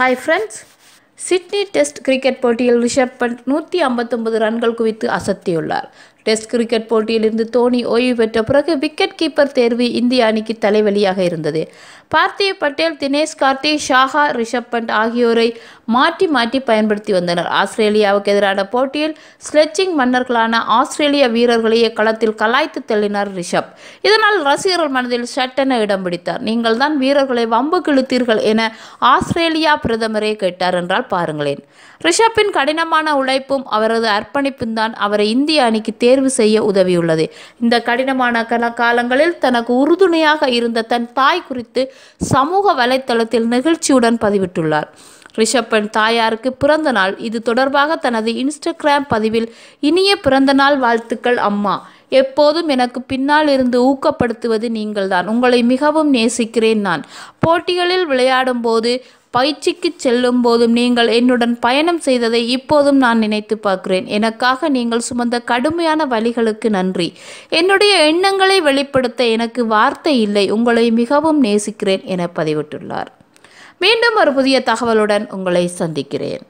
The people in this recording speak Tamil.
hi friends Sydney test cricket போட்டியில் ரிஷப் பண்ட் நூற்றி ஐம்பத்தொம்பது ரன்கள் குவித்து அசத்தியுள்ளார் டெஸ்ட் கிரிக்கெட் போட்டியிலிருந்து தோனி ஓய்வு பெற்ற பிறகு விக்கெட் கீப்பர் தேர்வு இந்திய அணிக்கு தலைவலியாக இருந்தது பார்த்திய பட்டேல் தினேஷ் கார்த்தி ஷாஹா ரிஷப் பண்ட் ஆகியோரை மாற்றி மாற்றி பயன்படுத்தி வந்தனர் ஆஸ்திரேலியாவுக்கு எதிரான போட்டியில் ஸ்லெட்சிங் மன்னர்களான ஆஸ்திரேலிய வீரர்களையே களத்தில் கலாய்த்து தள்ளினார் ரிஷப் இதனால் ரசிகர்கள் மனதில் சட்டென இடம் பிடித்தார் நீங்கள் தான் வீரர்களை வம்பு கிழித்தீர்கள் என ஆஸ்திரேலியா பிரதமரே கேட்டார் என்றால் பாருங்களேன் ரிஷப்பின் கடினமான உழைப்பும் அவரது அர்ப்பணிப்பும் தான் அவரை இந்திய அணிக்கு தேர்வு தேர்வு செய்ய உதவியுள்ளது இந்த கடினமான காலங்களில் தனக்கு உறுதுணையாக இருந்த தன் தாய் குறித்து சமூக வலைத்தளத்தில் நிகழ்ச்சியுடன் பதிவிட்டுள்ளார் ரிஷப்பன் தாயாருக்கு பிறந்த நாள் இது தொடர்பாக தனது இன்ஸ்டாகிராம் பதிவில் இனிய பிறந்த நாள் வாழ்த்துக்கள் அம்மா எப்போதும் எனக்கு பின்னால் இருந்து ஊக்கப்படுத்துவது நீங்கள்தான் உங்களை மிகவும் நேசிக்கிறேன் நான் போட்டிகளில் விளையாடும் போது பயிற்சிக்கு செல்லும் போதும் நீங்கள் என்னுடன் பயணம் செய்ததை இப்போதும் நான் நினைத்து பார்க்கிறேன் எனக்காக நீங்கள் சுமந்த கடுமையான வழிகளுக்கு நன்றி என்னுடைய எண்ணங்களை வெளிப்படுத்த எனக்கு வார்த்தை இல்லை உங்களை மிகவும் நேசிக்கிறேன் என பதிவிட்டுள்ளார் மீண்டும் ஒரு புதிய தகவலுடன் உங்களை சந்திக்கிறேன்